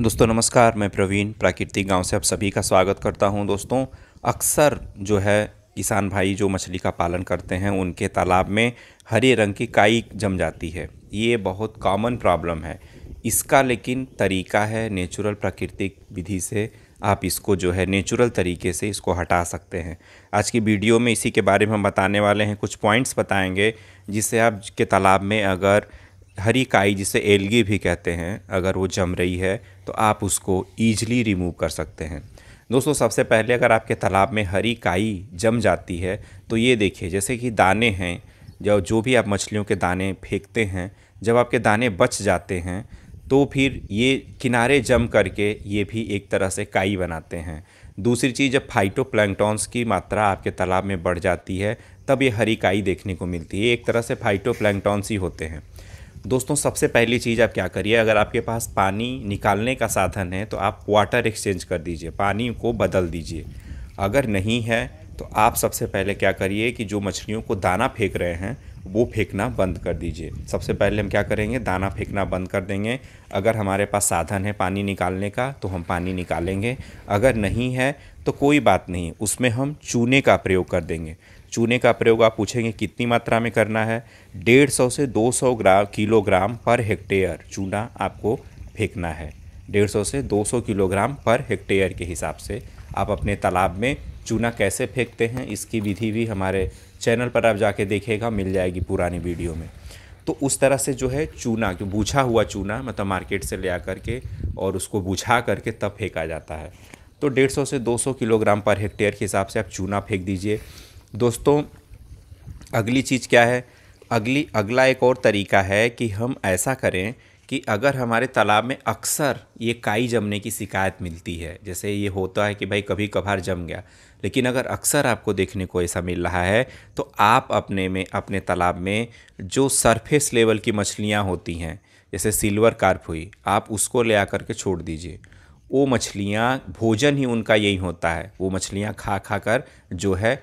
दोस्तों नमस्कार मैं प्रवीण प्राकृतिक गांव से आप सभी का स्वागत करता हूं दोस्तों अक्सर जो है किसान भाई जो मछली का पालन करते हैं उनके तालाब में हरे रंग की काई जम जाती है ये बहुत कॉमन प्रॉब्लम है इसका लेकिन तरीका है नेचुरल प्राकृतिक विधि से आप इसको जो है नेचुरल तरीके से इसको हटा सकते हैं आज की वीडियो में इसी के बारे में हम बताने वाले हैं कुछ पॉइंट्स बताएंगे जिससे आपके तालाब में अगर हरी काई जिसे एलगी भी कहते हैं अगर वो जम रही है तो आप उसको ईजली रिमूव कर सकते हैं दोस्तों सबसे पहले अगर आपके तालाब में हरी काई जम जाती है तो ये देखिए जैसे कि दाने हैं जब जो भी आप मछलियों के दाने फेंकते हैं जब आपके दाने बच जाते हैं तो फिर ये किनारे जम करके ये भी एक तरह से काई बनाते हैं दूसरी चीज़ जब फाइटो की मात्रा आपके तालाब में बढ़ जाती है तब ये हरी काई देखने को मिलती है एक तरह से फाइटो ही होते हैं दोस्तों सबसे पहली चीज़ आप क्या करिए अगर आपके पास पानी निकालने का साधन है तो आप वाटर एक्सचेंज कर दीजिए पानी को बदल दीजिए अगर नहीं है तो आप सबसे पहले क्या करिए कि जो मछलियों को दाना फेंक रहे हैं वो फेंकना बंद कर दीजिए सबसे पहले हम क्या करेंगे दाना फेंकना बंद कर देंगे अगर हमारे पास साधन है पानी निकालने का तो हम पानी निकालेंगे अगर नहीं है तो कोई बात नहीं उसमें हम चूने का प्रयोग कर देंगे चूने का प्रयोग आप पूछेंगे कितनी मात्रा में करना है डेढ़ सौ से दो सौ ग्राम किलोग्राम पर हेक्टेयर चूना आपको फेंकना है डेढ़ सौ से दो सौ किलोग्राम पर हेक्टेयर के हिसाब से आप अपने तालाब में चूना कैसे फेंकते हैं इसकी विधि भी हमारे चैनल पर आप जाके देखेगा मिल जाएगी पुरानी वीडियो में तो उस तरह से जो है चूना जो बूझा हुआ चूना मतलब मार्केट से ले आ करके और उसको बुझा करके तब फेंका जाता है तो 150 से 200 किलोग्राम पर हेक्टेयर के हिसाब से आप चूना फेंक दीजिए दोस्तों अगली चीज़ क्या है अगली अगला एक और तरीका है कि हम ऐसा करें कि अगर हमारे तालाब में अक्सर ये काई जमने की शिकायत मिलती है जैसे ये होता है कि भाई कभी कभार जम गया लेकिन अगर अक्सर आपको देखने को ऐसा मिल रहा है तो आप अपने में अपने तालाब में जो सरफेस लेवल की मछलियाँ होती हैं जैसे सिल्वर कार्प हुई आप उसको ले आकर के छोड़ दीजिए वो मछलियाँ भोजन ही उनका यही होता है वो मछलियाँ खा खा कर जो है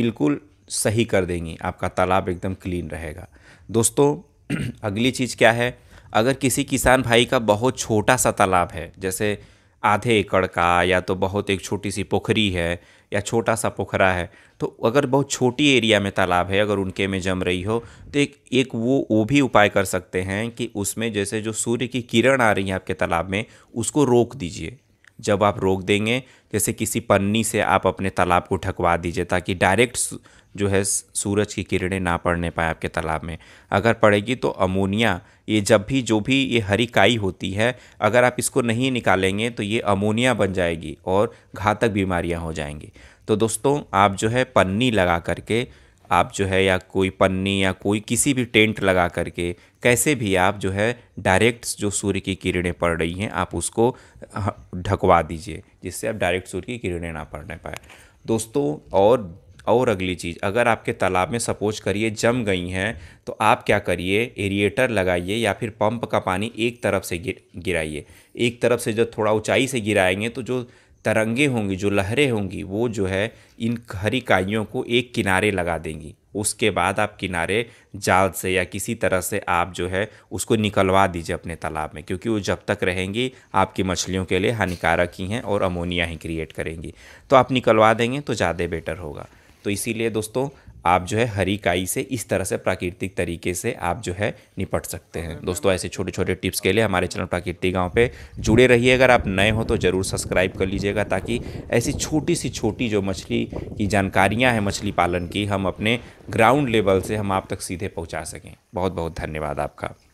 बिल्कुल सही कर देंगी आपका तालाब एकदम क्लीन रहेगा दोस्तों अगली चीज़ क्या है अगर किसी किसान भाई का बहुत छोटा सा तालाब है जैसे आधे एकड़ का या तो बहुत एक छोटी सी पोखरी है या छोटा सा पोखरा है तो अगर बहुत छोटी एरिया में तालाब है अगर उनके में जम रही हो तो एक एक वो वो भी उपाय कर सकते हैं कि उसमें जैसे जो सूर्य की किरण आ रही है आपके तालाब में उसको रोक दीजिए जब आप रोक देंगे जैसे किसी पन्नी से आप अपने तालाब को ठकवा दीजिए ताकि डायरेक्ट जो है सूरज की किरणें ना पड़ने पाए आपके तालाब में अगर पड़ेगी तो अमोनिया ये जब भी जो भी ये हरी काई होती है अगर आप इसको नहीं निकालेंगे तो ये अमोनिया बन जाएगी और घातक बीमारियां हो जाएंगी तो दोस्तों आप जो है पन्नी लगा करके आप जो है या कोई पन्नी या कोई किसी भी टेंट लगा करके कैसे भी आप जो है डायरेक्ट जो सूर्य की किरणें पड़ रही हैं आप उसको ढकवा दीजिए जिससे आप डायरेक्ट सूर्य की किरणें ना पड़ने पाए दोस्तों और और अगली चीज़ अगर आपके तालाब में सपोज करिए जम गई हैं तो आप क्या करिए एरिएटर लगाइए या फिर पंप का पानी एक तरफ से गिर गिराइए एक तरफ से जब थोड़ा ऊंचाई से गिराएंगे तो जो तरंगे होंगी जो लहरें होंगी वो जो है इन हरी काइयों को एक किनारे लगा देंगी उसके बाद आप किनारे जाल से या किसी तरह से आप जो है उसको निकलवा दीजिए अपने तालाब में क्योंकि वो जब तक रहेंगी आपकी मछलियों के लिए हानिकारक ही हैं और अमोनिया ही क्रिएट करेंगी तो आप निकलवा देंगे तो ज़्यादा बेटर होगा तो इसीलिए दोस्तों आप जो है हरी काई से इस तरह से प्राकृतिक तरीके से आप जो है निपट सकते हैं दोस्तों ऐसे छोटे छोटे टिप्स के लिए हमारे चैनल प्राकृतिक गाँव पे जुड़े रहिए अगर आप नए हो तो ज़रूर सब्सक्राइब कर लीजिएगा ताकि ऐसी छोटी सी छोटी जो मछली की जानकारियाँ हैं मछली पालन की हम अपने ग्राउंड लेवल से हम आप तक सीधे पहुँचा सकें बहुत बहुत धन्यवाद आपका